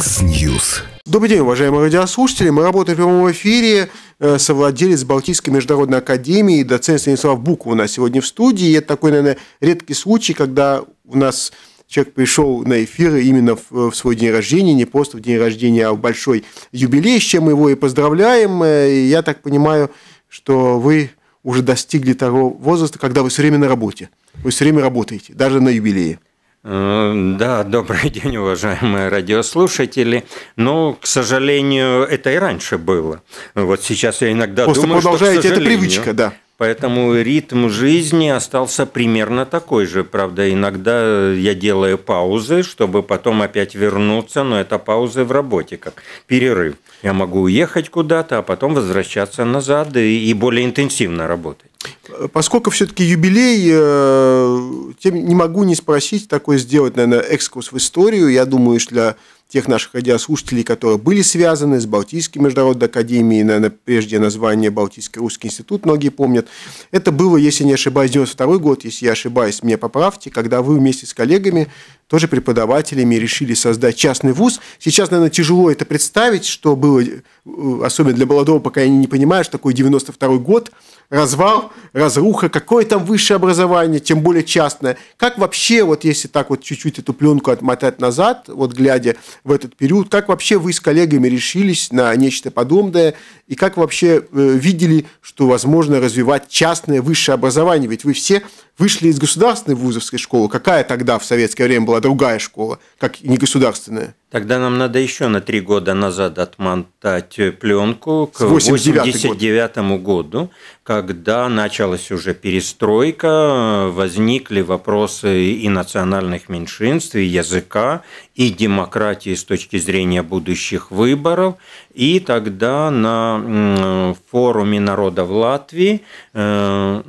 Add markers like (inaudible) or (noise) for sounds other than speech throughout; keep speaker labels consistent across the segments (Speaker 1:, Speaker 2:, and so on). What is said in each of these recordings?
Speaker 1: Яндекс Ньюс. Добрый день, уважаемые радиослушатели. Мы работаем в прямом эфире. Э, совладелец Балтийской международной академии, доцент Станислав Буков у нас сегодня в студии. И это такой, наверное, редкий случай, когда у нас человек пришел на эфир именно в, в свой день рождения, не просто в день рождения, а в большой юбилей, с чем мы его и поздравляем. Э, и я так понимаю, что вы уже достигли того возраста, когда вы все время на
Speaker 2: работе. Вы все время работаете, даже на юбилее. Да, (laughs) добрый день, уважаемые радиослушатели. Но, ну, к сожалению, это и раньше было. Вот сейчас я иногда Просто думаю, продолжаете, что, к это привычка, да. Поэтому ритм жизни остался примерно такой же. Правда, иногда я делаю паузы, чтобы потом опять вернуться, но это паузы в работе, как перерыв. Я могу уехать куда-то, а потом возвращаться назад и более интенсивно работать.
Speaker 1: Поскольку все-таки юбилей, э, тем не могу не спросить, такое сделать, наверное, экскурс в историю. Я думаю, что для тех наших радиослушателей, которые были связаны с Балтийской международной академией, наверное, прежде название Балтийский русский институт, многие помнят. Это было, если не ошибаюсь, 92 год, если я ошибаюсь, меня поправьте, когда вы вместе с коллегами тоже преподавателями решили создать частный вуз. Сейчас, наверное, тяжело это представить, что было, э, особенно для молодого пока поколения, не что такой 92 год, развал, разруха, какое там высшее образование, тем более частное. Как вообще, вот если так вот чуть-чуть эту пленку отмотать назад, вот глядя в этот период, как вообще вы с коллегами решились на нечто подобное, и как вообще э, видели, что возможно развивать частное высшее образование? Ведь вы все вышли из государственной вузовской школы. Какая тогда в советское время была другая школа, как не государственная?
Speaker 2: Тогда нам надо еще на три года назад отмотать пленку к 1989 год. году, когда началась уже перестройка, возникли вопросы и национальных меньшинств, и языка, и демократии с точки зрения будущих выборов. И тогда на форуме народа в Латвии э,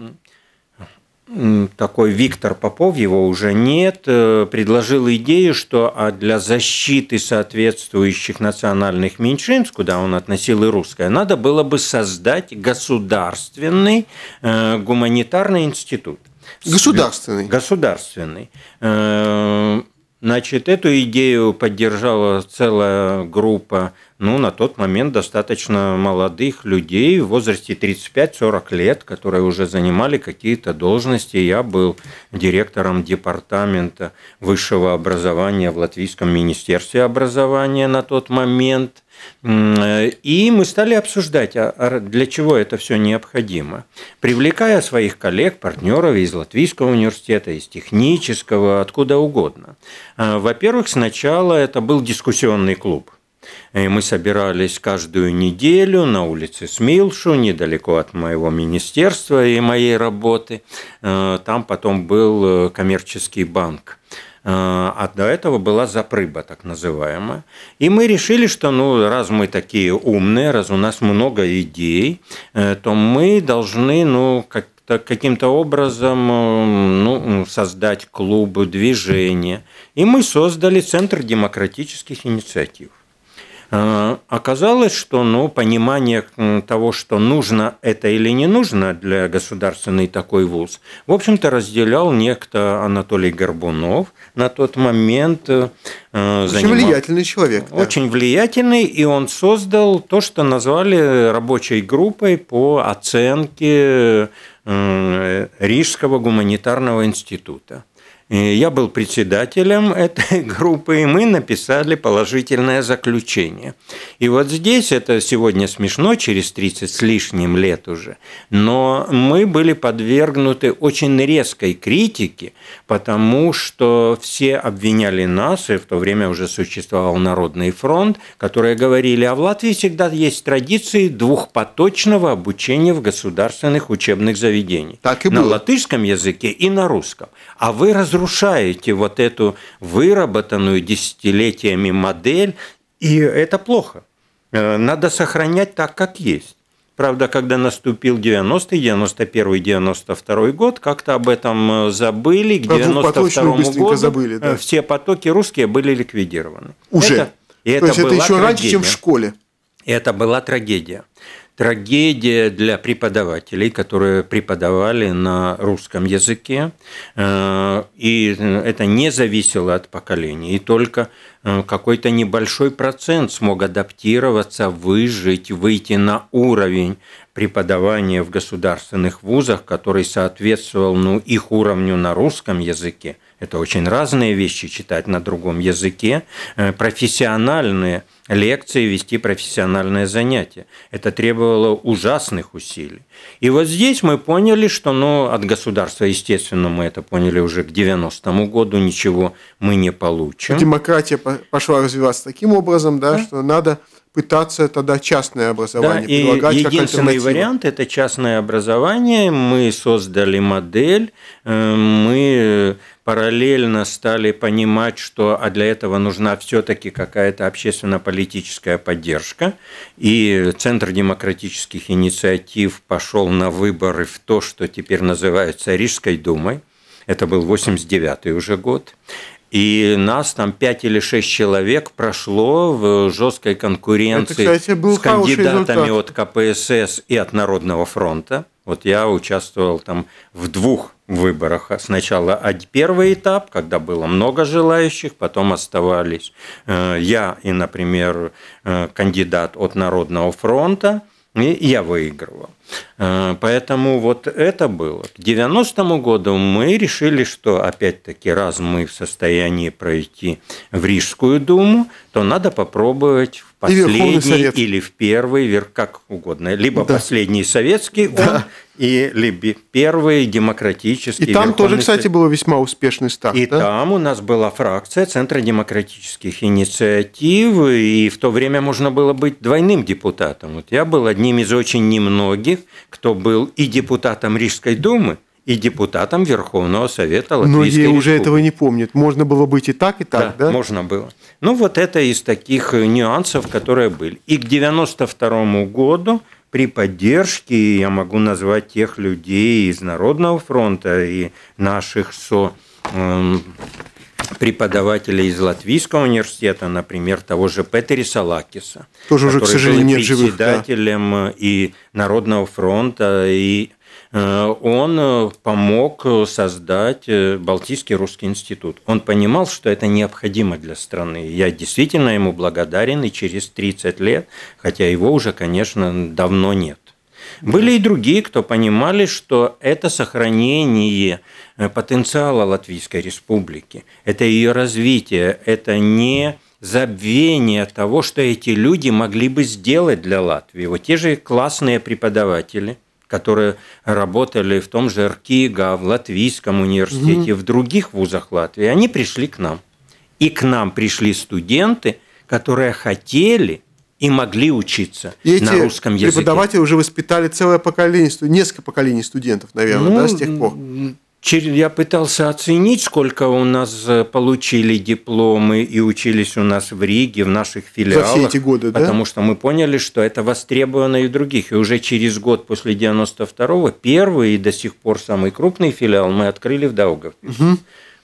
Speaker 2: такой Виктор Попов, его уже нет, э, предложил идею, что а для защиты соответствующих национальных меньшинств, куда он относил и русское, надо было бы создать государственный э, гуманитарный институт. Государственный. Государственный. Э, значит, эту идею поддержала целая группа ну, на тот момент достаточно молодых людей в возрасте 35-40 лет, которые уже занимали какие-то должности. Я был директором департамента высшего образования в Латвийском министерстве образования на тот момент. И мы стали обсуждать, а, а для чего это все необходимо. Привлекая своих коллег, партнеров из Латвийского университета, из технического, откуда угодно. А, во-первых, сначала это был дискуссионный клуб – мы собирались каждую неделю на улице Смилшу, недалеко от моего министерства и моей работы. Э, там потом был э, коммерческий банк. Э, а до этого была запрыба, так называемая. И мы решили, что ну, раз мы такие умные, раз у нас много идей, то мы должны ну, как каким-то образом ну, создать клубы, движения. И мы создали Центр демократических инициатив. Э, оказалось, что ну, понимание того, что нужно это или не нужно для государственный такой вуз, в общем-то, разделял некто Анатолий Горбунов на тот момент. Э, э, занимал... Очень влиятельный человек. Да. Очень влиятельный, и он создал то, что назвали рабочей группой по оценке Рижского гуманитарного института. Э, я был председателем этой (laughs) группы, и мы написали положительное заключение. И вот здесь, это сегодня смешно, через 30 с лишним лет уже, но мы были подвергнуты очень резкой критике, потому что все обвиняли нас, и в то время уже существовал Народный фронт, которые говорили, а в Латвии всегда есть традиции двухпоточного обучения в государственных учебных заведениях. Так и было. На латышском языке и на русском. А вы разрушаете разрушаете вот эту выработанную десятилетиями модель, и это плохо. Э, надо сохранять так, как есть. Правда, когда наступил 90-й, 91-й, 92-й год, как-то об этом э, забыли. К 92-му году э, забыли, да. все потоки русские были ликвидированы. Уже? Это, То это есть это еще трагедия. раньше, чем в школе? Это была трагедия трагедия для преподавателей, которые преподавали на русском языке, э, и э, это не зависело от поколения, и только э, какой-то небольшой процент смог адаптироваться, выжить, выйти на уровень преподавания в государственных вузах, который соответствовал ну, их уровню на русском языке – это очень разные вещи читать на другом языке, э, профессиональные лекции, вести профессиональное занятие. Это требовало ужасных усилий. И вот здесь мы поняли, что ну, от государства, естественно, мы это поняли уже к 90-му году, ничего мы не получим. Демократия пошла
Speaker 1: развиваться таким образом, да, да. что надо пытаться тогда частное образование да, предлагать и как единственный вариант
Speaker 2: – это частное образование. Мы создали модель, э, мы параллельно стали понимать, что а для этого нужна все-таки какая-то общественно-политическая поддержка. И Центр демократических инициатив пошел на выборы в то, что теперь называется Рижской думой. Это был 89-й уже год. И нас там пять или шесть человек прошло в жесткой конкуренции Это, кстати, с кандидатами от КПСС и от Народного фронта. Вот я участвовал там в двух выборах. Сначала первый этап, когда было много желающих, потом оставались э, я и, например, э, кандидат от Народного фронта, и я выигрывал. Э, поэтому вот это было. К 90-му году мы решили, что опять-таки, раз мы в состоянии пройти в Рижскую думу, то надо попробовать в последний или в первый, как угодно, либо да. последний советский, да и Либи, первые демократические. И там верховные... тоже, кстати, было весьма успешный старт. И да? там у нас была фракция Центра демократических инициатив, и в то время можно было быть двойным депутатом. Вот я был одним из очень немногих, кто был и депутатом Рижской думы, и депутатом Верховного Совета Латвийской Но ей уже этого
Speaker 1: не помнит. Можно было быть и так, и так, да? Да,
Speaker 2: можно было. Ну, вот это из таких нюансов, которые были. И к 92 году при поддержке, я могу назвать тех людей из Народного фронта и наших со эм, преподавателей из Латвийского университета, например, того же Петери Салакиса,
Speaker 1: Тоже уже, к сожалению, был председателем
Speaker 2: нет живых, да. Э, и Народного фронта, и Э, он э, помог э, создать Балтийский русский институт. Он понимал, что это необходимо для страны. Я действительно ему благодарен, и через 30 лет, хотя его уже, конечно, давно нет. Были и другие, кто понимали, что это сохранение потенциала Латвийской Республики, это ее развитие, это не забвение того, что эти люди могли бы сделать для Латвии. Вот те же классные преподаватели – которые работали в том же РКИГа, в Латвийском университете, угу. в других вузах Латвии, они пришли к нам. И к нам пришли студенты, которые хотели и могли учиться и эти на русском языке. преподаватели
Speaker 1: уже воспитали целое поколение, несколько поколений студентов, наверное, ну, да, с тех ну, пор.
Speaker 2: Я пытался оценить, сколько у нас э, получили дипломы и учились у нас в Риге, в наших филиалах. За все эти
Speaker 1: годы, да? Потому
Speaker 2: что мы поняли, что это востребовано и в других. И уже через год после 92-го первый и до сих пор самый крупный филиал мы открыли в Даугавпилсе. Угу.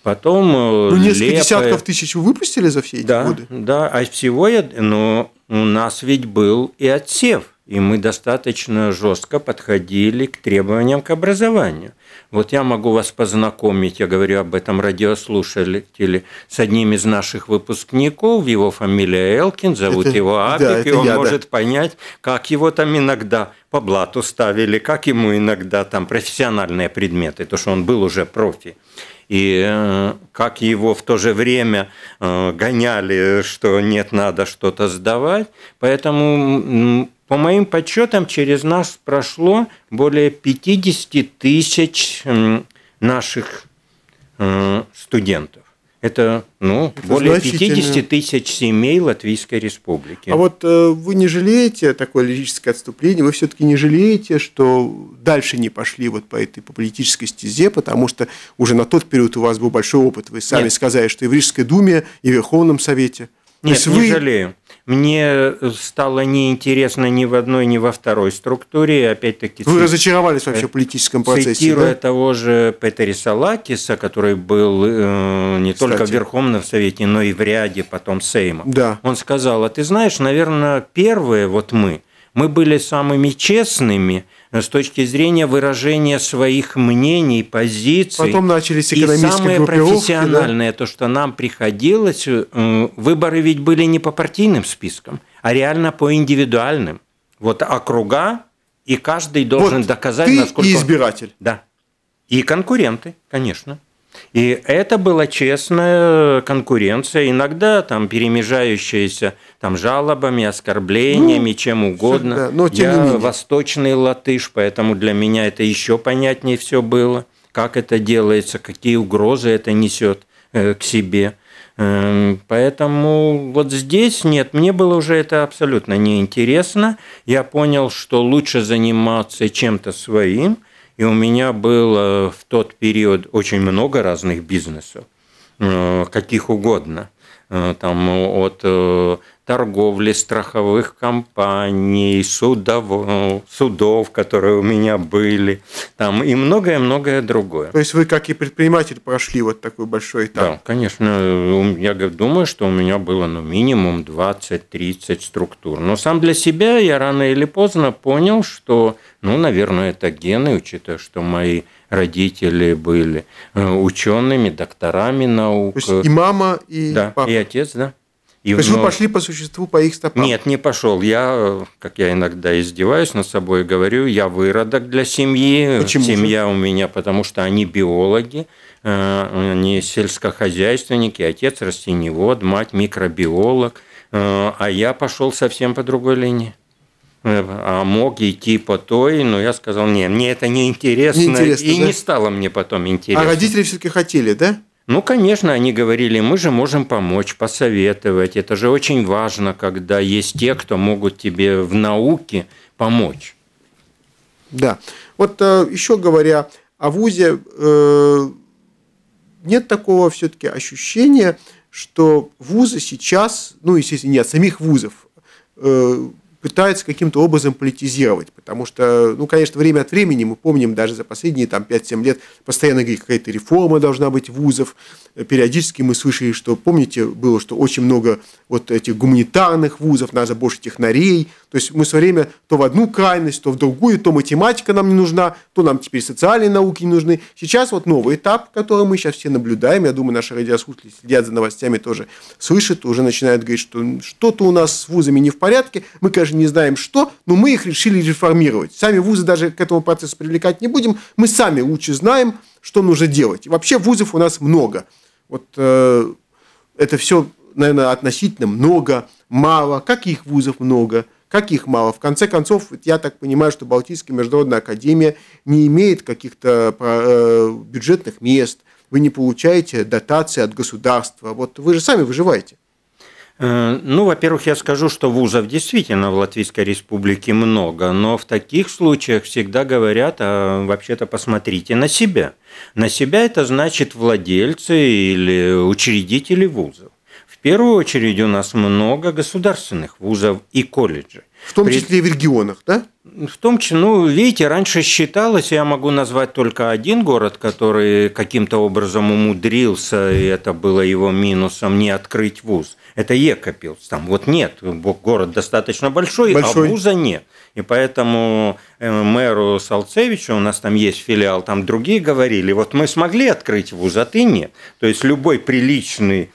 Speaker 2: Потом э, ну, несколько Лепе. десятков
Speaker 1: тысяч вы выпустили за все эти да, годы?
Speaker 2: Да, а всего я... Но у нас ведь был и отсев. И мы достаточно жестко подходили к требованиям к образованию. Вот я могу вас познакомить, я говорю об этом радиослушателе, с одним из наших выпускников, его фамилия Элкин, зовут это, его Абик, да, и он я, может да. понять, как его там иногда по блату ставили, как ему иногда там профессиональные предметы, то что он был уже профи и э, как его в то же время э, гоняли, что нет, надо что-то сдавать. Поэтому по моим подсчетам, через нас прошло более 50 тысяч наших э, студентов. Это, ну, Это более 50 тысяч семей Латвийской Республики. А
Speaker 1: вот э, вы не жалеете такое лирическое отступление? Вы все-таки не жалеете, что дальше не пошли вот по этой по политической стезе, потому что уже на тот период у вас был большой опыт. Вы сами Нет. сказали, что и в Рижской Думе, и в Верховном Совете.
Speaker 2: Нет, То есть не вы... жалею. Мне э, стало неинтересно ни в одной, ни во второй структуре. Опять-таки... Вы цит... разочаровались вообще э, в политическом процессе, Цитируя да? того же Петериса Лакиса, который был э, не Кстати. только верховным в Совете, но и в ряде потом Сейма. Да. Он сказал, а ты знаешь, наверное, первые вот мы, мы были самыми честными, но э, с точки зрения выражения своих мнений, позиций. Потом начались экономические И самое профессиональное, да? то, что нам приходилось, э, выборы ведь были не по партийным спискам, а реально по индивидуальным. Вот округа, и каждый должен вот доказать, ты насколько... ты избиратель. Да. И конкуренты, конечно. И это была честная конкуренция, иногда там перемежающаяся там, жалобами, оскорблениями, ну, чем угодно. Да, но тем Я не менее. восточный латыш, поэтому для меня это еще понятнее все было, как это делается, какие угрозы это несет э, к себе. Эм, поэтому вот здесь нет, мне было уже это абсолютно неинтересно. Я понял, что лучше заниматься чем-то своим – и у меня было в тот период очень много разных бизнесов. Э, каких угодно, э, там от э, торговли страховых компаний, судов, судов, которые у меня были, там и многое-многое другое.
Speaker 1: То есть вы как и предприниматель прошли вот такой большой этап?
Speaker 2: Да, конечно. Я думаю, что у меня было ну, минимум 20-30 структур. Но сам для себя я рано или поздно понял, что, ну, наверное, это гены, учитывая, что мои – родители были э, учеными, докторами наук. То есть и мама, и да, папа. И отец, да. И То есть вы пошли
Speaker 1: по существу по их стопам?
Speaker 2: Нет, не пошел. Я, э, как я иногда издеваюсь над собой, говорю, я выродок для семьи. Э, Почему Семья же? у меня, потому что они биологи, они сельскохозяйственники, отец растеневод, мать микробиолог, а я пошел совсем по другой линии. Э, а мог идти по той, но я сказал, не, мне это не интересно, не интересно и да? не стало мне потом а интересно. А родители
Speaker 1: все-таки хотели, да?
Speaker 2: Ну, конечно, они говорили, мы же можем помочь, посоветовать. Это же очень важно, когда есть те, кто могут тебе в науке помочь.
Speaker 1: Да. Вот э, еще говоря о ВУЗе, э, нет такого все-таки ощущения, что ВУЗы сейчас, ну, естественно, не от самих ВУЗов, пытаются каким-то образом политизировать, потому что, ну, конечно, время от времени, мы помним, даже за последние там 5-7 лет постоянно говорили, какая-то реформа должна быть вузов, периодически мы слышали, что, помните, было, что очень много вот этих гуманитарных вузов, надо больше технарей, то есть мы все время то в одну крайность, то в другую, то математика нам не нужна, то нам теперь социальные науки не нужны. Сейчас вот новый этап, который мы сейчас все наблюдаем, я думаю, наши радиослушатели следят за новостями тоже, слышат, уже начинают говорить, что что-то у нас с вузами не в порядке, мы, конечно, не знаем что, но мы их решили реформировать. Сами вузы даже к этому процессу привлекать не будем. Мы сами лучше знаем, что нужно делать. И вообще вузов у нас много. Вот э, это все, наверное, относительно много, мало. Каких вузов много? Каких мало? В конце концов, я так понимаю, что Балтийская международная академия не имеет каких-то э, бюджетных мест. Вы не получаете дотации от государства. Вот вы же сами выживаете.
Speaker 2: Э, ну, во-первых, я скажу, что вузов действительно в Латвийской Республике много, но в таких случаях всегда говорят, а вообще-то посмотрите на себя. На себя это значит владельцы или учредители вузов. В первую очередь у нас много государственных вузов и колледжей. В том числе и в регионах, да? В том числе, ну, видите, раньше считалось, я могу назвать только один город, который каким-то образом умудрился, и это было его минусом, не открыть вуз. Это Екопилс. Там вот нет, город достаточно большой, большой. а вуза нет. И поэтому э, мэру Салцевичу, у нас там есть филиал, там другие говорили, вот мы смогли открыть вуз, а ты нет. То есть любой приличный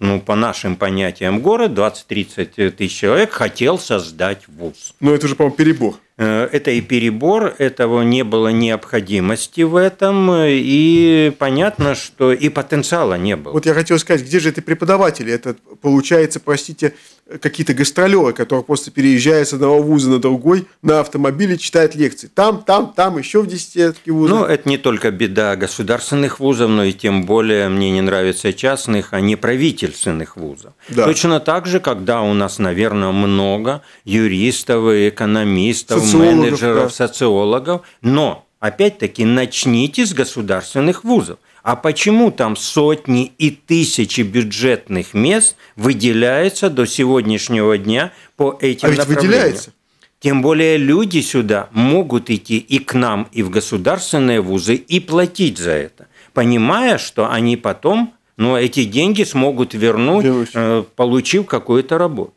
Speaker 2: ну, по нашим понятиям город, 20-30 э, тысяч человек хотел создать вуз. Но ну, это же, по-моему, перебор. Э, это и перебор, этого не было необходимости в этом, и понятно, что и потенциала не было.
Speaker 1: Вот я хотел сказать, где же эти преподаватели? Это, получается, простите, какие-то гастролеры, которые просто переезжают с одного вуза на другой на автомобиле, читают лекции. Там, там, там, еще в десятке
Speaker 2: вузов. Ну, это не только беда государственных вузов, но и тем более мне не нравится частных, а не правительственных вузов. Да. Точно так же, когда у нас, наверное, много юристов и экономистов, социологов, менеджеров, да. социологов, но опять-таки начните с государственных вузов. А почему там сотни и тысячи бюджетных мест выделяются до сегодняшнего дня по этим а ведь направлениям? Выделяется. Тем более люди сюда могут идти и к нам, и в государственные вузы, и платить за это, понимая, что они потом, ну, эти деньги смогут вернуть, э, получив какую-то работу.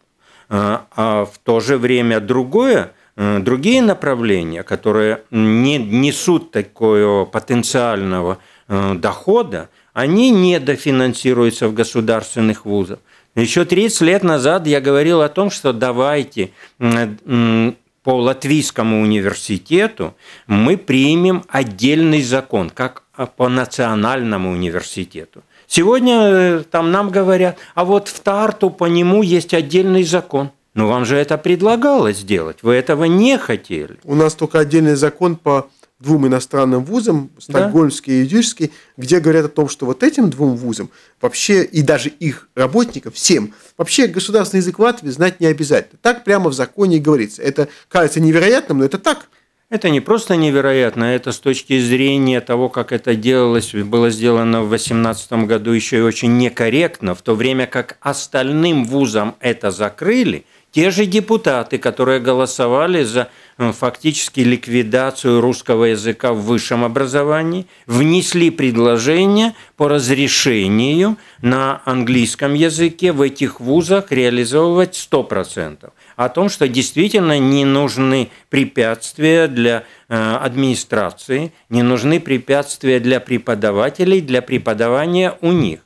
Speaker 2: Э, а в то же время другое, Э, другие направления, которые не несут такого потенциального э, дохода, они не дофинансируются в государственных вузах. Еще 30 лет назад я говорил о том, что давайте по Латвийскому университету мы примем отдельный закон, как а, по национальному университету. Сегодня э, там нам говорят, а вот в Тарту по нему есть отдельный закон – но вам же это предлагалось сделать, вы этого не хотели. У нас
Speaker 1: только отдельный закон по двум иностранным вузам, стокгольмский да. и юридический, где говорят о том, что вот этим двум вузам вообще, и даже их работников, всем, вообще государственный язык в Латвии знать не обязательно. Так прямо в законе и говорится. Это кажется невероятным, но это так.
Speaker 2: Это не просто невероятно, это с точки зрения того, как это делалось, было сделано в 2018 году еще и очень некорректно, в то время как остальным вузам это закрыли – те же депутаты, которые голосовали за фактически ликвидацию русского языка в высшем образовании, внесли предложение по разрешению на английском языке в этих вузах реализовывать 100%. О том, что действительно не нужны препятствия для э, администрации, не нужны препятствия для преподавателей, для преподавания у них.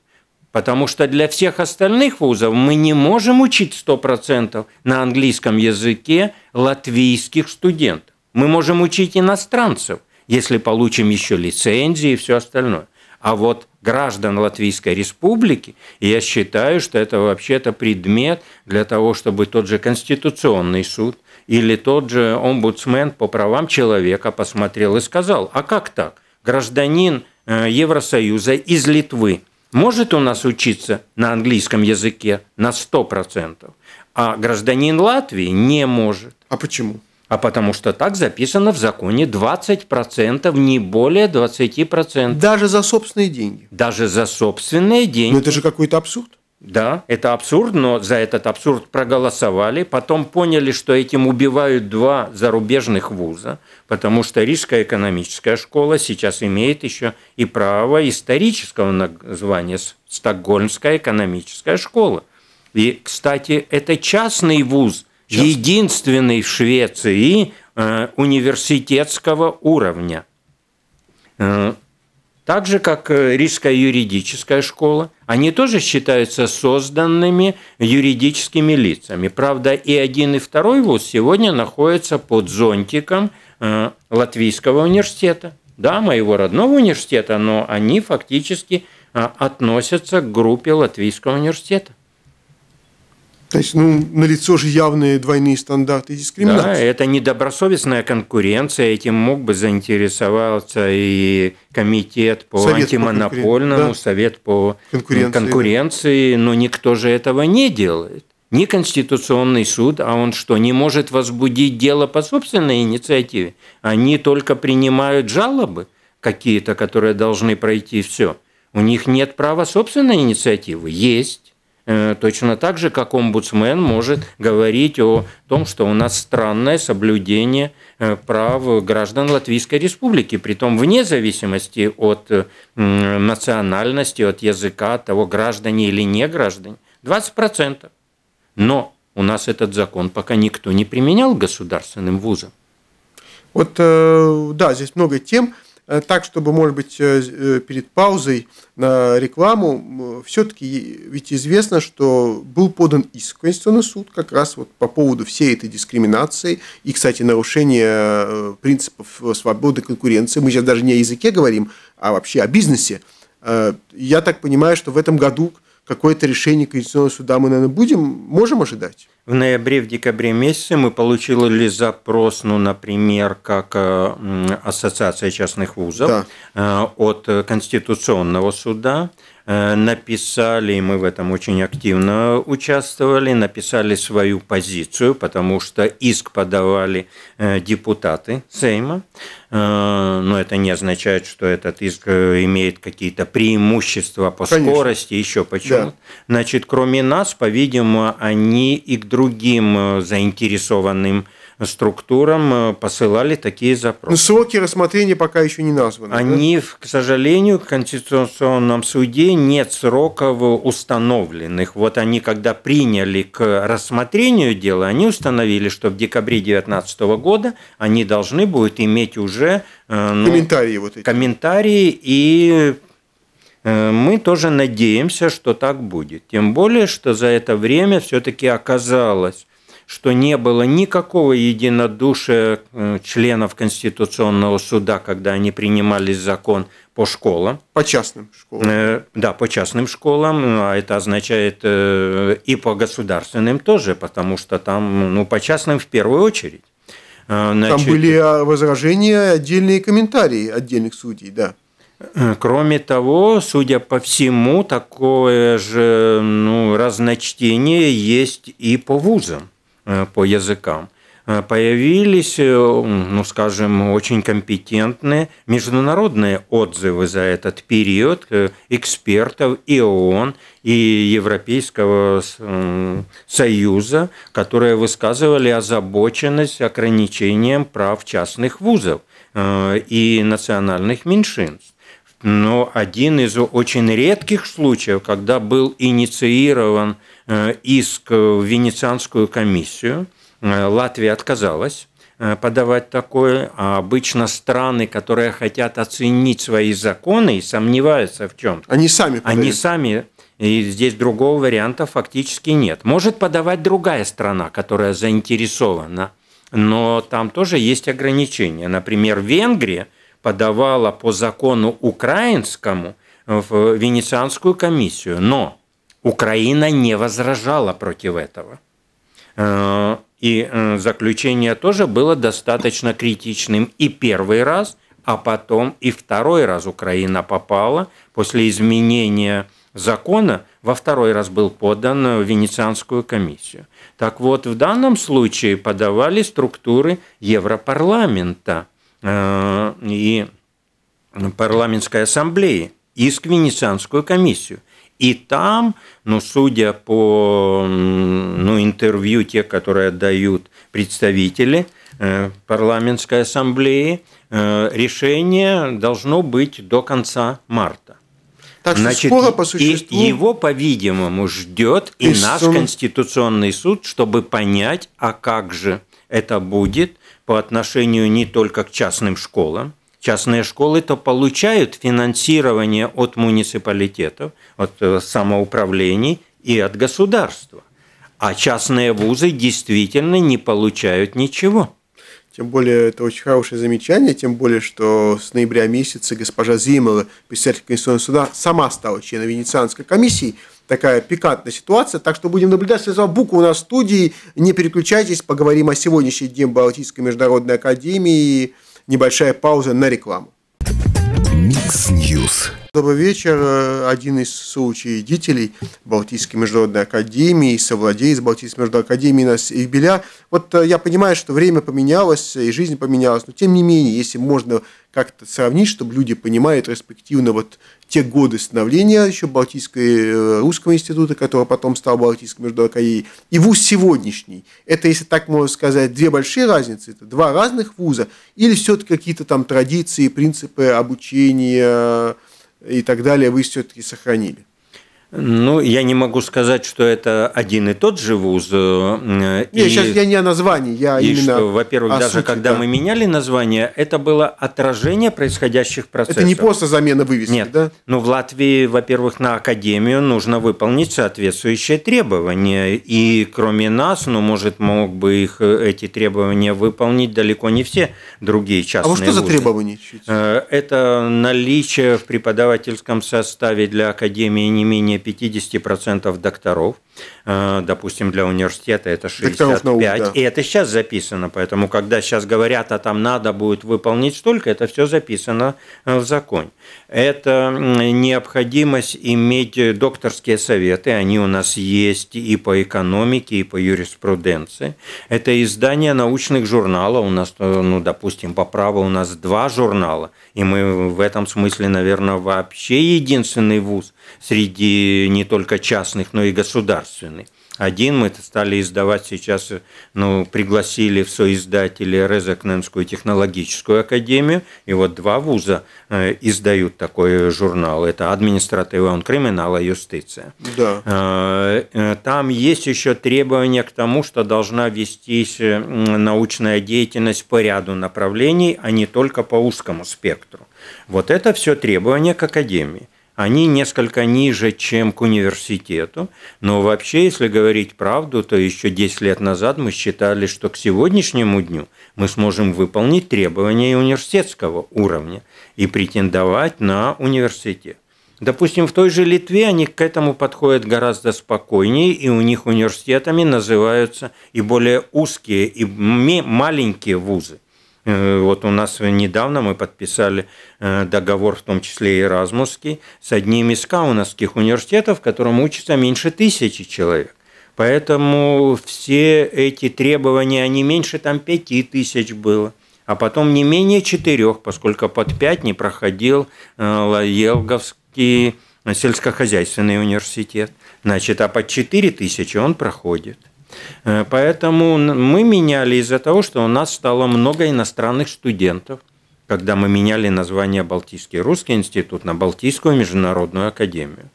Speaker 2: Потому что для всех остальных вузов мы не можем учить 100% на английском языке латвийских студентов. Мы можем учить иностранцев, если получим еще лицензии и все остальное. А вот граждан Латвийской Республики, я считаю, что это вообще-то предмет для того, чтобы тот же Конституционный суд или тот же омбудсмен по правам человека посмотрел и сказал, а как так? Гражданин э, Евросоюза из Литвы – может у нас учиться на английском языке на 100%, а гражданин Латвии не может. А почему? А потому что так записано в законе 20%, не более 20%. Даже за собственные деньги. Даже за собственные деньги. Но это же какой-то абсурд. Да, это абсурд, но за этот абсурд проголосовали. Потом поняли, что этим убивают два зарубежных вуза, потому что Рижская экономическая школа сейчас имеет еще и право исторического названия Стокгольмская экономическая школа. И, кстати, это частный вуз, Сейчас. единственный в Швеции э, университетского уровня. Э, так же, как э, Рижская юридическая школа, они тоже считаются созданными юридическими лицами. Правда, и один, и второй вуз сегодня находятся под зонтиком э, Латвийского университета. Да, моего родного университета, но они фактически э, относятся к группе Латвийского университета. То
Speaker 1: есть, ну, на лицо же явные двойные стандарты и дискриминация.
Speaker 2: Да, это недобросовестная конкуренция, этим мог бы заинтересоваться и комитет по совет антимонопольному, по да. совет по конкуренции. конкуренции, но никто же этого не делает. Не Конституционный суд, а он что, не может возбудить дело по собственной инициативе? Они только принимают жалобы какие-то, которые должны пройти все. У них нет права собственной инициативы. Есть. Э, точно так же, как омбудсмен может говорить о том, что у нас странное соблюдение э, прав граждан Латвийской Республики, при том вне зависимости от э, национальности, от языка, от того, граждане или не граждане. 20%. Но у нас этот закон пока никто не применял государственным вузам.
Speaker 1: Вот, да, здесь много тем. Э, так, чтобы, может быть, э, э, перед паузой на рекламу, все-таки ведь известно, что был подан иск в Конституционный суд как раз вот по поводу всей этой дискриминации и, кстати, нарушения принципов свободы конкуренции. Мы сейчас даже не о языке говорим, а вообще о бизнесе. Я так понимаю, что в этом году какое-то решение Конституционного суда мы, наверное, будем, можем ожидать?
Speaker 2: В ноябре, в декабре месяце мы получили ли запрос, ну, например, как э, Ассоциация частных вузов да. Э, от Конституционного суда Э, написали, и мы в этом очень активно участвовали, написали свою позицию, потому что иск подавали э, депутаты Сейма, э, но это не означает, что этот иск имеет какие-то преимущества по Конечно. скорости, еще почему. Да. Значит, кроме нас, по-видимому, они и к другим заинтересованным структурам э, посылали такие запросы. Но
Speaker 1: сроки рассмотрения пока еще не названы. Они, да?
Speaker 2: к сожалению, в Конституционном суде нет сроков установленных. Вот они, когда приняли к рассмотрению дела, они установили, что в декабре 2019 года они должны будут иметь уже э, ну, комментарии вот эти. Комментарии и э, мы тоже надеемся, что так будет. Тем более, что за это время все-таки оказалось что не было никакого единодушия э, членов Конституционного суда, когда они принимали закон по школам. По частным школам. Э, да, по частным школам, ну, а это означает э, и по государственным тоже, потому что там, ну, по частным в первую очередь. Значит, там были
Speaker 1: а, возражения, отдельные комментарии отдельных судей, да.
Speaker 2: Кроме того, судя по всему, такое же ну, разночтение есть и по вузам. Э, по языкам. Э, появились, э, ну скажем, очень компетентные международные отзывы за этот период экспертов и ООН, и Европейского Союза, которые высказывали озабоченность ограничением прав частных вузов и национальных меньшинств но один из очень редких случаев, когда был инициирован Э, иск в Венецианскую комиссию. Э, Латвия отказалась э, подавать такое. А обычно страны, которые хотят оценить свои законы и сомневаются в чем. Они сами подают. Они сами. И здесь другого варианта фактически нет. Может подавать другая страна, которая заинтересована. Но там тоже есть ограничения. Например, Венгрия подавала по закону украинскому в Венецианскую комиссию. Но Украина не возражала против этого. Э, и э, заключение тоже было достаточно критичным и первый раз, а потом и второй раз Украина попала после изменения закона, во второй раз был подан в Венецианскую комиссию. Так вот, в данном случае подавали структуры Европарламента э, и парламентской ассамблеи иск в Венецианскую комиссию. И там, ну, судя по ну, интервью, те, которые дают представители э, парламентской ассамблеи, э, решение должно быть до конца марта. Так что Значит, спора по существу... И его, по-видимому, ждет и, и наш сум... Конституционный суд, чтобы понять, а как же это будет по отношению не только к частным школам, частные школы, то получают финансирование от муниципалитетов, от э, самоуправлений и от государства. А частные вузы действительно не получают ничего.
Speaker 1: Тем более, это очень хорошее замечание, тем более, что с ноября месяца госпожа Зимова, председатель Конституционного суда, сама стала членом Венецианской комиссии. Такая пикантная ситуация, так что будем наблюдать. Слеза Бука у нас в студии. Не переключайтесь, поговорим о сегодняшнем дне Балтийской международной академии небольшая пауза на рекламу. Микс Ньюс. Добрый вечер. Э, один из соучредителей Балтийской международной академии, из Балтийской международной академии нас Ивбеля. Вот э, я понимаю, что время поменялось э, и жизнь поменялась, но тем не менее, если можно как-то сравнить, чтобы люди понимали респективно вот те годы становления еще Балтийской русского института, который потом стал Балтийской международной академией, и вуз сегодняшний. Это, если так можно сказать, две большие разницы, это два разных вуза, или все-таки какие-то там традиции, принципы обучения, и так далее, вы
Speaker 2: все-таки сохранили. Ну, я не могу сказать, что это один и тот же вуз. Э, э, Нет, и, сейчас я не о названии, я и именно Во-первых, даже сути, когда да. мы меняли название, это было отражение происходящих процессов. Это не просто замена вывески, Нет. да? Ну, в Латвии, во-первых, на Академию нужно выполнить соответствующие требования. И кроме нас, ну, может, мог бы их э, эти требования выполнить далеко не все другие а частные А вот что вузы. за требования? Это наличие в преподавательском составе для Академии не менее менее 50% докторов – Э, допустим, для университета это 65, наук, да. и это сейчас записано, поэтому когда сейчас говорят, а там надо будет выполнить столько, это все записано э, в законе. Это необходимость иметь докторские советы, они у нас есть и по экономике, и по юриспруденции. Это издание научных журналов, у нас, э, ну, допустим, по праву у нас два журнала, и мы в этом смысле, наверное, вообще единственный вуз среди не только частных, но и государств государственный. Один мы стали издавать сейчас, э, ну, пригласили в соиздатели Резакненскую технологическую академию, и вот два вуза э, издают такой журнал. Это административа, он криминала, юстиция. Да. Э, там есть еще требования к тому, что должна вестись научная деятельность по ряду направлений, а не только по узкому спектру. Вот это все требования к академии. Они несколько ниже, чем к университету, но вообще, если говорить правду, то еще 10 лет назад мы считали, что к сегодняшнему дню мы сможем выполнить требования университетского уровня и претендовать на университет. Допустим, в той же Литве они к этому подходят гораздо спокойнее, и у них университетами называются и более узкие, и маленькие вузы – Э, вот у нас недавно мы подписали э, договор, в том числе и Размусский, с одним из каунасских университетов, в котором учатся меньше тысячи человек. Поэтому все эти требования, они меньше там пяти тысяч было а потом не менее четырех, поскольку под пять не проходил э, Елговский сельскохозяйственный университет. Значит, а под четыре тысячи он проходит. Э, поэтому мы меняли из-за того, что у нас стало много иностранных студентов, когда мы меняли название Балтийский русский институт на Балтийскую международную академию.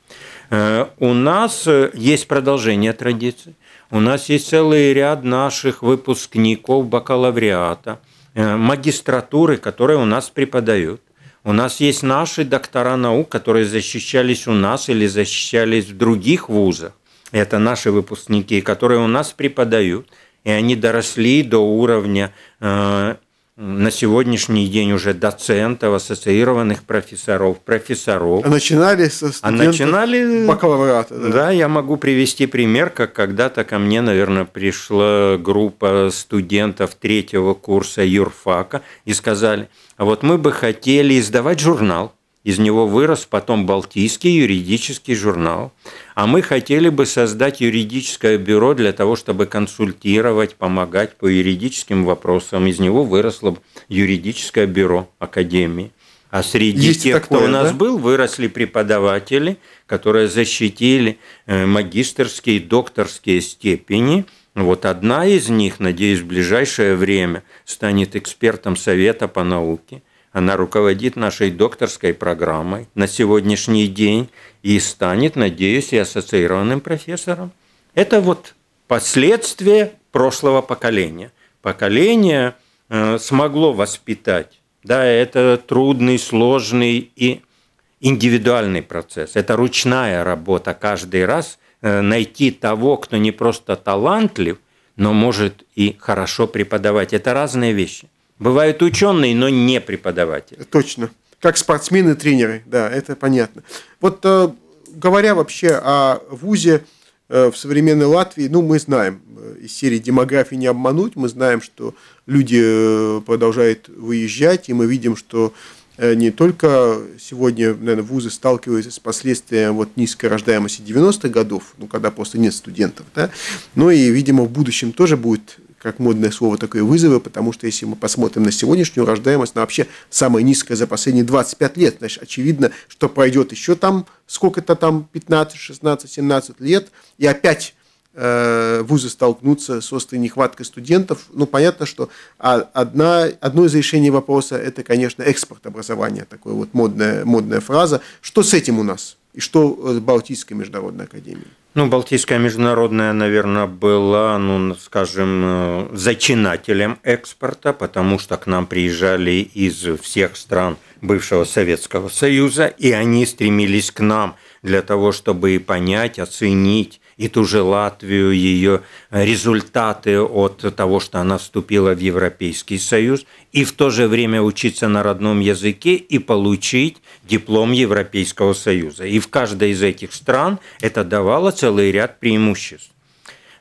Speaker 2: Э, у нас э, есть продолжение традиции. У нас есть целый ряд наших выпускников бакалавриата, магистратуры, которые у нас преподают. У нас есть наши доктора наук, которые защищались у нас или защищались в других вузах это наши выпускники, которые у нас преподают, и они доросли до уровня э, на сегодняшний день уже доцентов, ассоциированных профессоров, профессоров. А
Speaker 1: начинали со а студентов а начинали,
Speaker 2: бакалавриата. Да? да, я могу привести пример, как когда-то ко мне, наверное, пришла группа студентов третьего курса юрфака и сказали, а вот мы бы хотели издавать журнал. Из него вырос потом Балтийский юридический журнал. А мы хотели бы создать юридическое бюро для того, чтобы консультировать, помогать по юридическим вопросам. Из него выросло юридическое бюро Академии. А среди Есть тех, такое, кто у нас да? был, выросли преподаватели, которые защитили э, магистрские и докторские степени. Вот одна из них, надеюсь, в ближайшее время станет экспертом Совета по науке – она руководит нашей докторской программой на сегодняшний день и станет, надеюсь, и ассоциированным профессором. Это вот последствия прошлого поколения. Поколение э, смогло воспитать. Да, это трудный, сложный и индивидуальный процесс. Это ручная работа каждый раз э, найти того, кто не просто талантлив, но может и хорошо преподавать. Это разные вещи. Бывают ученые, но не преподаватели.
Speaker 1: Точно. Как спортсмены, тренеры, да, это понятно. Вот э, говоря вообще о ВУЗе э, в современной Латвии, ну, мы знаем, э, из серии демографии не обмануть, мы знаем, что люди продолжают выезжать, и мы видим, что не только сегодня, наверное, вузы сталкиваются с последствиями вот низкой рождаемости 90-х годов, ну, когда просто нет студентов, да, но и, видимо, в будущем тоже будет как модное слово, такое вызовы, потому что если мы посмотрим на сегодняшнюю рождаемость, она вообще самая низкая за последние 25 лет. Значит, очевидно, что пройдет еще там сколько-то там 15, 16, 17 лет, и опять э, вузы столкнутся с острой нехваткой студентов. Ну, понятно, что а, одна, одно из решений вопроса – это, конечно, экспорт образования, такая вот модная, модная фраза. Что с этим у нас? И что с Балтийской международной академией?
Speaker 2: Ну, Балтийская международная, наверное, была, ну, скажем, э, зачинателем экспорта, потому что к нам приезжали из всех стран бывшего Советского Союза, и они стремились к нам для того, чтобы понять, оценить и ту же Латвию, ее э, результаты от того, что она вступила в Европейский Союз, и в то же время учиться на родном языке и получить диплом Европейского Союза. И в каждой из этих стран это давало целый ряд преимуществ.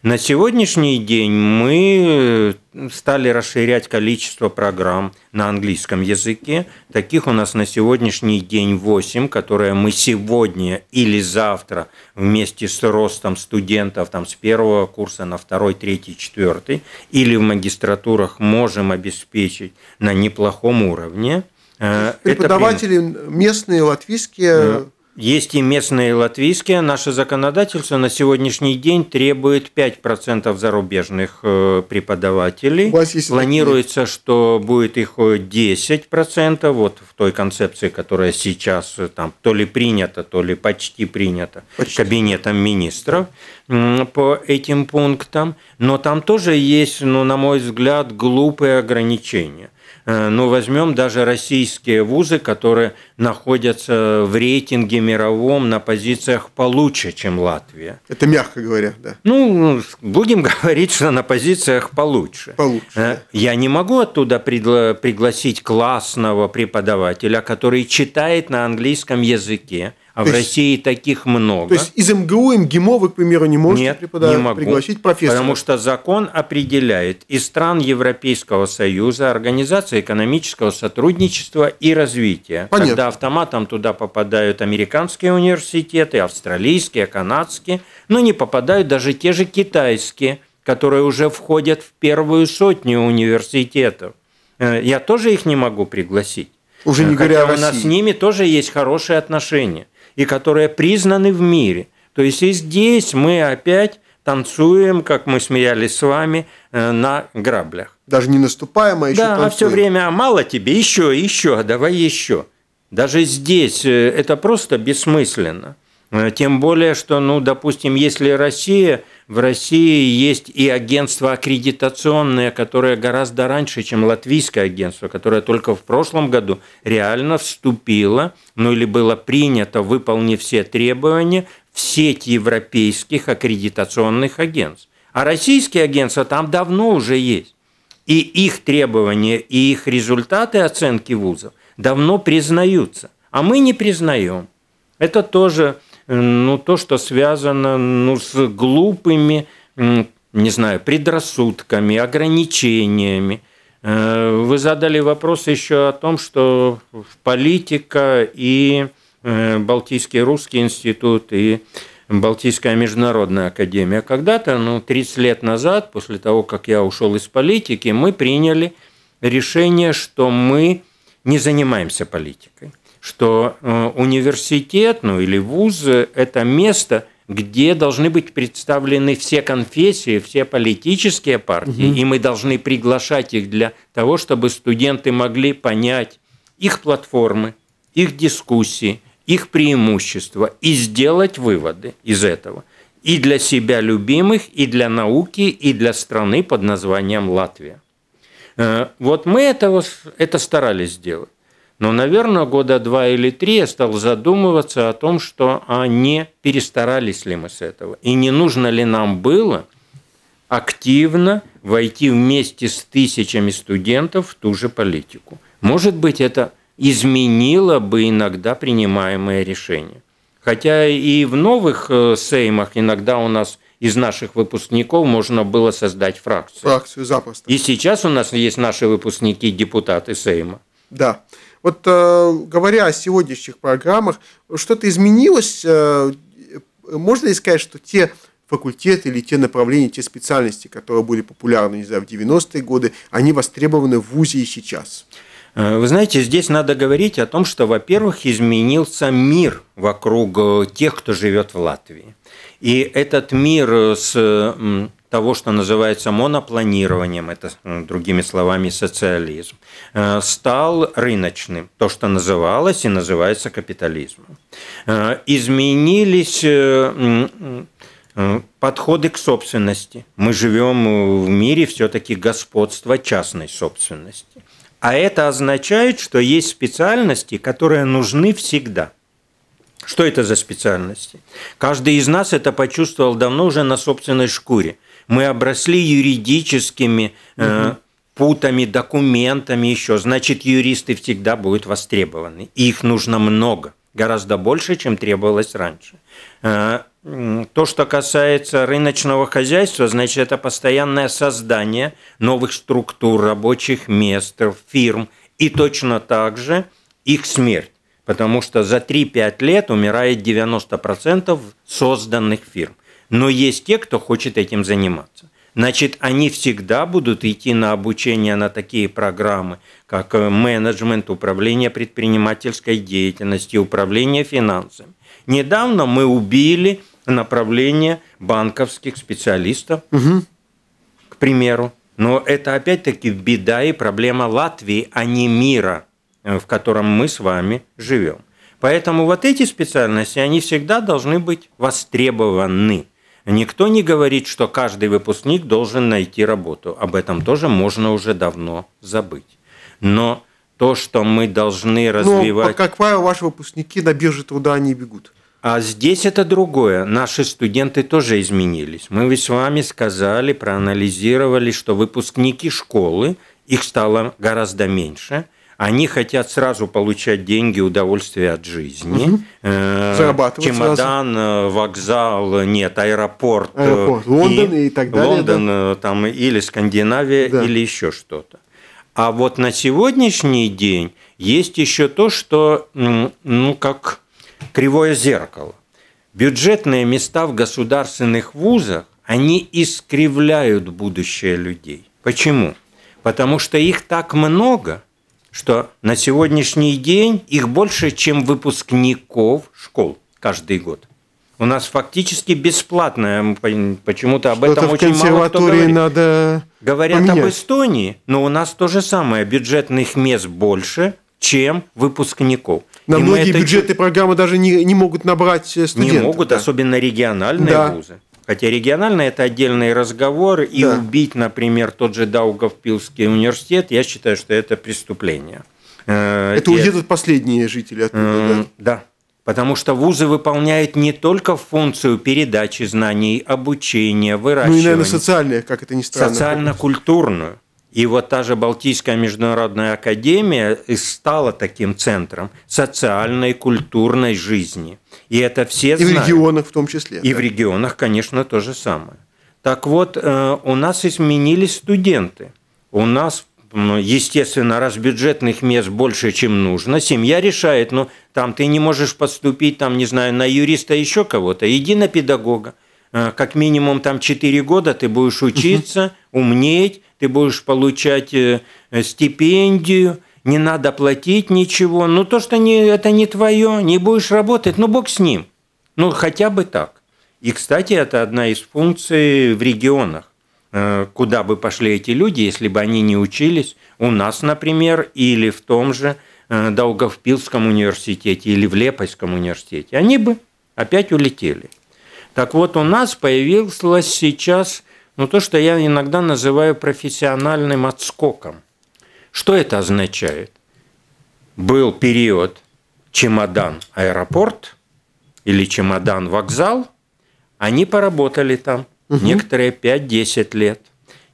Speaker 2: На сегодняшний день мы э, стали расширять количество программ на английском языке. Таких у нас на сегодняшний день 8, которые мы сегодня или завтра вместе с ростом студентов там, с первого курса на второй, третий, четвертый или в магистратурах можем обеспечить на неплохом уровне. Э, преподаватели
Speaker 1: Это... местные, латвийские, э,
Speaker 2: есть и местные латвийские. Наше законодательство на сегодняшний день требует 5% зарубежных э, преподавателей. У вас есть Планируется, такие? что будет их 10%, э, вот в той концепции, которая сейчас э, там то ли принята, то ли почти принята почти. кабинетом министров по этим пунктам. Но там тоже есть, ну, на мой взгляд, глупые ограничения – Э, Но ну, возьмем даже российские вузы, которые находятся в рейтинге мировом на позициях получше, чем
Speaker 1: Латвия.
Speaker 2: Это мягко говоря, да. Ну, будем (laughs) говорить, что на позициях получше. Получше. Э, я не могу оттуда пригласить классного преподавателя, который читает на английском языке, а то в есть, России таких много. То есть
Speaker 1: из МГУ, МГИМО вы, к примеру, не можете Нет, преподавать, не могу, пригласить профессора?
Speaker 2: Потому что закон определяет из стран Европейского Союза Организация экономического сотрудничества и развития. Понятно. Когда автоматом туда попадают американские университеты, австралийские, канадские, но не попадают даже те же китайские, которые уже входят в первую сотню университетов. Э, я тоже их не могу пригласить. Уже не э, говоря о России. у нас с ними тоже есть хорошие отношения и которые признаны в мире. То есть и здесь мы опять танцуем, как мы смеялись с вами, э, на граблях.
Speaker 1: Даже не наступаем, а еще да, а танцуем. Да, все
Speaker 2: время, а мало тебе, еще, еще, а давай еще. Даже здесь э, это просто бессмысленно. Э, тем более, что, ну, допустим, если Россия, в России есть и агентство аккредитационное, которое гораздо раньше, чем латвийское агентство, которое только в прошлом году реально вступило, ну или было принято, выполнив все требования, в сеть европейских аккредитационных агентств. А российские агентства там давно уже есть. И их требования, и их результаты оценки вузов давно признаются. А мы не признаем. Это тоже ну, то, что связано ну, с глупыми, не знаю, предрассудками, ограничениями. Э, вы задали вопрос еще о том, что политика и э, Балтийский русский институт и Балтийская международная академия. Когда-то, ну, 30 лет назад, после того, как я ушел из политики, мы приняли решение, что мы не занимаемся политикой что э, университет, ну или вуз – это место, где должны быть представлены все конфессии, все политические партии, угу. и мы должны приглашать их для того, чтобы студенты могли понять их платформы, их дискуссии, их преимущества и сделать выводы из этого. И для себя любимых, и для науки, и для страны под названием Латвия. Э, вот мы этого, это старались сделать. Но, наверное, года два или три я стал задумываться о том, что а не перестарались ли мы с этого, и не нужно ли нам было активно войти вместе с тысячами студентов в ту же политику. Может быть, это изменило бы иногда принимаемое решение. Хотя и в новых э, сеймах иногда у нас из наших выпускников можно было создать фракцию. Фракцию запросто. И сейчас у нас есть наши выпускники, депутаты Сейма.
Speaker 1: Да. Вот э, говоря о сегодняшних программах, что-то изменилось? Э, можно ли сказать, что те факультеты или те направления, те специальности, которые были популярны, не знаю, в 90-е годы, они востребованы в ВУЗе и
Speaker 2: сейчас? Э, вы знаете, здесь надо говорить о том, что, во-первых, изменился мир вокруг тех, кто живет в Латвии. И этот мир с того, что называется монопланированием, это ну, другими словами социализм, э, стал рыночным, то, что называлось и называется капитализмом. Э, изменились э, подходы к собственности. Мы живем в мире все-таки господства частной собственности. А это означает, что есть специальности, которые нужны всегда – что это за специальности? Каждый из нас это почувствовал давно уже на собственной шкуре мы обросли юридическими э, путами, документами еще. Значит, юристы всегда будут востребованы. их нужно много, гораздо больше, чем требовалось раньше. Э, то, что касается рыночного хозяйства, значит, это постоянное создание новых структур, рабочих мест, фирм и точно так же их смерть. Потому что за 3-5 лет умирает 90% созданных фирм. Но есть те, кто хочет этим заниматься. Значит, они всегда будут идти на обучение на такие программы, как э, менеджмент, управление предпринимательской деятельностью, управление финансами. Недавно мы убили направление банковских специалистов, угу. к примеру. Но это опять-таки беда и проблема Латвии, а не мира, э, в котором мы с вами живем. Поэтому вот эти специальности, они всегда должны быть востребованы. Никто не говорит, что каждый выпускник должен найти работу. Об этом тоже можно уже давно забыть. Но то, что мы должны развивать... Но,
Speaker 1: как правило, ваши выпускники на бирже труда не бегут.
Speaker 2: А здесь это другое. Наши студенты тоже изменились. Мы ведь с вами сказали, проанализировали, что выпускники школы, их стало гораздо меньше они хотят сразу получать деньги, удовольствие от жизни. Угу. Зарабатывать Чемодан, сразу. Э, вокзал, э, нет, аэропорт. аэропорт. Лондон
Speaker 1: и, и так далее. Лондон
Speaker 2: да? там или Скандинавия, да. или еще что-то. А вот на сегодняшний день есть еще то, что, ну, как кривое зеркало. Бюджетные места в государственных вузах, они искривляют будущее людей. Почему? Потому что их так много – что на сегодняшний день их больше, чем выпускников школ каждый год. У нас фактически бесплатно. Почему-то об этом очень мало кто говорит.
Speaker 1: надо
Speaker 2: Говорят поменять. об Эстонии, но у нас то же самое. Бюджетных мест больше, чем выпускников. На и многие это... бюджетные
Speaker 1: программы даже не, не могут набрать э, студентов. Не могут,
Speaker 2: да. особенно региональные да. вузы. Хотя регионально это отдельный разговор, да. и убить, например, тот же Даугавпилский университет, я считаю, что это преступление. Э, это и... уедут последние жители оттуда, да? Да. Потому что вузы выполняют не только функцию передачи знаний, обучения, выращивания. Ну и, наверное,
Speaker 1: социальную, как это ни странно.
Speaker 2: Социально-культурную. И вот та же Балтийская международная академия и стала таким центром социальной, культурной жизни. И это все и знают. И в
Speaker 1: регионах в том числе. И да? в
Speaker 2: регионах, конечно, то же самое. Так вот, э, у нас изменились студенты. У нас, естественно, раз бюджетных мест больше, чем нужно, семья решает, ну, там ты не можешь поступить, там, не знаю, на юриста еще кого-то, иди на педагога. Э, как минимум там 4 года ты будешь учиться, умнеть, ты будешь получать э, стипендию, не надо платить ничего. Ну, то, что не, это не твое, не будешь работать, ну, бог с ним. Ну, хотя бы так. И, кстати, это одна из функций в регионах. Э, куда бы пошли эти люди, если бы они не учились у нас, например, или в том же Долговпилском университете, или в Лепойском университете, они бы опять улетели. Так вот, у нас появилось сейчас ну, то, что я иногда называю профессиональным отскоком. Что это означает? Был период чемодан аэропорт или чемодан вокзал, они поработали там угу. некоторые 5-10 лет.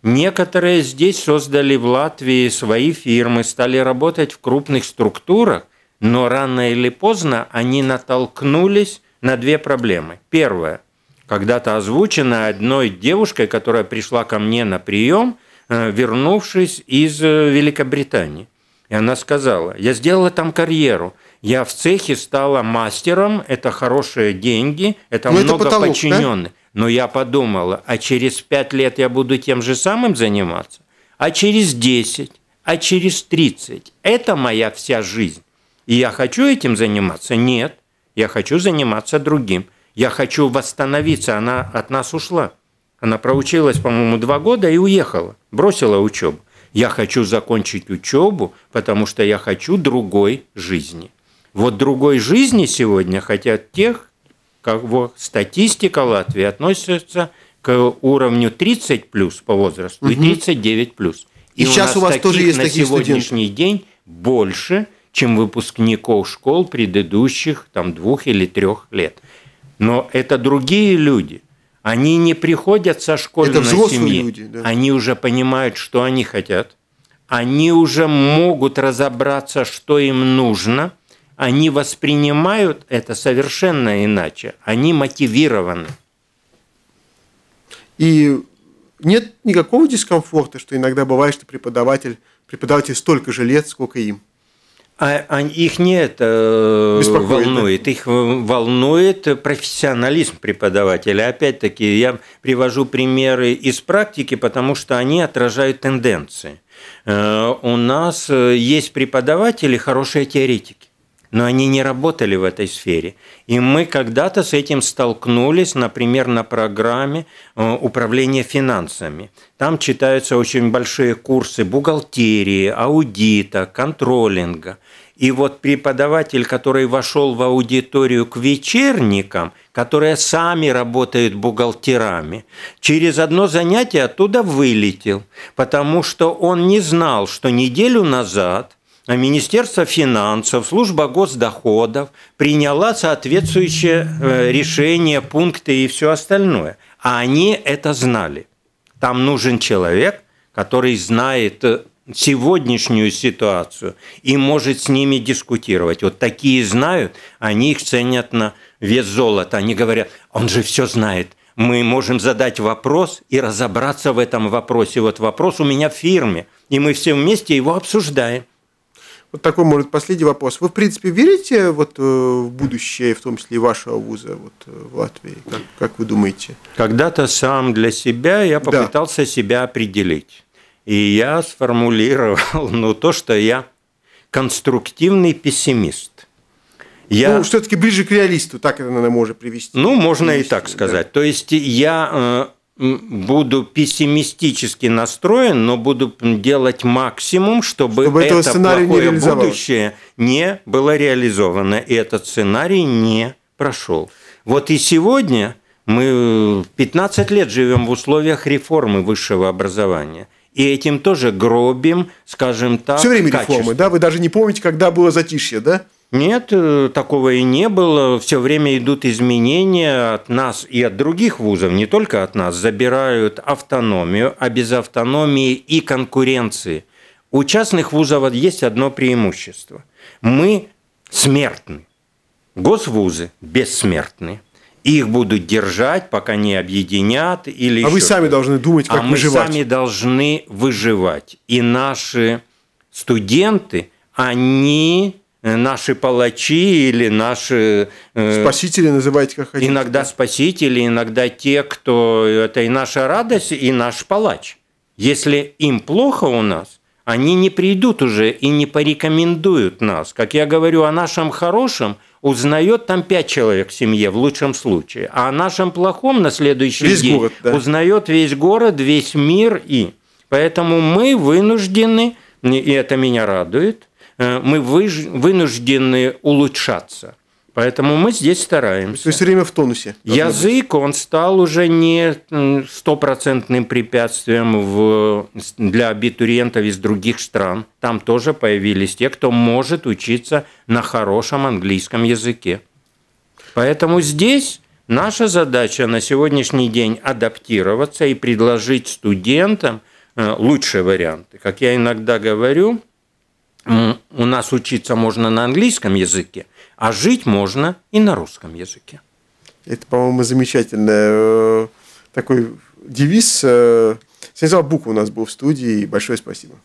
Speaker 2: Некоторые здесь создали в Латвии свои фирмы, стали работать в крупных структурах, но рано или поздно они натолкнулись на две проблемы. Первое – когда-то озвучено одной девушкой, которая пришла ко мне на прием, э, вернувшись из э, Великобритании. И она сказала, я сделала там карьеру, я в цехе стала мастером, это хорошие деньги, это Но ну, много подчиненных. Да? Но я подумала, а через пять лет я буду тем же самым заниматься, а через 10, а через 30. Это моя вся жизнь. И я хочу этим заниматься? Нет. Я хочу заниматься другим. Я хочу восстановиться. Она от нас ушла. Она проучилась, по-моему, два года и уехала. Бросила учебу. Я хочу закончить учебу, потому что я хочу другой жизни. Вот другой жизни сегодня хотят тех, кого статистика Латвии относится к уровню 30 плюс по возрасту угу. и 39 плюс. И, и сейчас у, нас у вас тоже есть на такие сегодняшний студенты. день больше, чем выпускников школ предыдущих там двух или трех лет. Но это другие люди. Они не приходят со школьной это семьи. Люди, да. Они уже понимают, что они хотят. Они уже могут разобраться, что им нужно. Они воспринимают это совершенно иначе. Они мотивированы. И нет
Speaker 1: никакого дискомфорта, что иногда бывает, что преподаватель, преподаватель столько же лет, сколько им.
Speaker 2: А, а их не это Беспокоит, волнует, да? их волнует профессионализм преподавателя. Опять-таки, я привожу примеры из практики, потому что они отражают тенденции. Э, у нас э, есть преподаватели, хорошие теоретики но они не работали в этой сфере. И мы когда-то с этим столкнулись, например, на программе э, управления финансами. Там читаются очень большие курсы бухгалтерии, аудита, контролинга. И вот преподаватель, который вошел в аудиторию к вечерникам, которые сами работают бухгалтерами, через одно занятие оттуда вылетел, потому что он не знал, что неделю назад Министерство финансов, служба госдоходов приняла соответствующее э, решение, пункты и все остальное. А они это знали. Там нужен человек, который знает э, сегодняшнюю ситуацию и может с ними дискутировать. Вот такие знают, они их ценят на вес золота. Они говорят, он же все знает. Мы можем задать вопрос и разобраться в этом вопросе. Вот вопрос у меня в фирме, и мы все вместе его обсуждаем. Вот такой,
Speaker 1: может, последний вопрос. Вы, в принципе, верите вот э, в будущее, в том числе и вашего вуза вот, э,
Speaker 2: в Латвии? Как, как вы думаете? Когда-то сам для себя я попытался да. себя определить. И я сформулировал (laughs) ну, то, что я конструктивный пессимист. Я... Ну,
Speaker 1: все-таки ближе к реалисту, так это, наверное, можно привести.
Speaker 2: Ну, можно и так сказать. Да. То есть я э, буду пессимистически настроен, но буду делать максимум, чтобы, чтобы это плохое не будущее не было реализовано. И этот сценарий не прошел. Вот и сегодня мы 15 лет живем в условиях реформы высшего образования. И этим тоже гробим, скажем так, Все время качество.
Speaker 1: реформы, да? Вы даже не помните, когда было затишье, да?
Speaker 2: Нет, э, такого и не было. Все время идут изменения от нас и от других вузов, не только от нас. Забирают автономию, а без автономии и конкуренции. У частных вузов есть одно преимущество. Мы смертны. Госвузы бессмертны. Их будут держать, пока не объединят. Или а вы сами
Speaker 1: что-то. должны думать, как а выживать. А мы сами
Speaker 2: должны выживать. И наши студенты, они Э, наши палачи или наши... Э,
Speaker 1: спасители называйте как хотите.
Speaker 2: Иногда спасители, иногда те, кто... Это и наша радость, и наш палач. Если им плохо у нас, они не придут уже и не порекомендуют нас. Как я говорю о нашем хорошем, узнает там пять человек в семье в лучшем случае, а о нашем плохом на следующий весь день город, да. узнает весь город, весь мир и... Поэтому мы вынуждены, и это меня радует, Э, мы вынуждены улучшаться. Поэтому мы здесь стараемся. То есть время в тонусе. Язык, он стал уже не стопроцентным препятствием в, для абитуриентов из других стран. Там тоже появились те, кто может учиться на хорошем английском языке. Поэтому здесь наша задача на сегодняшний день адаптироваться и предложить студентам э, лучшие варианты. Как я иногда говорю, у нас учиться можно на английском языке, а жить можно и на русском языке.
Speaker 1: Это, по-моему, замечательный э, такой девиз. Э, Станислав Бук у нас был в студии. Большое спасибо.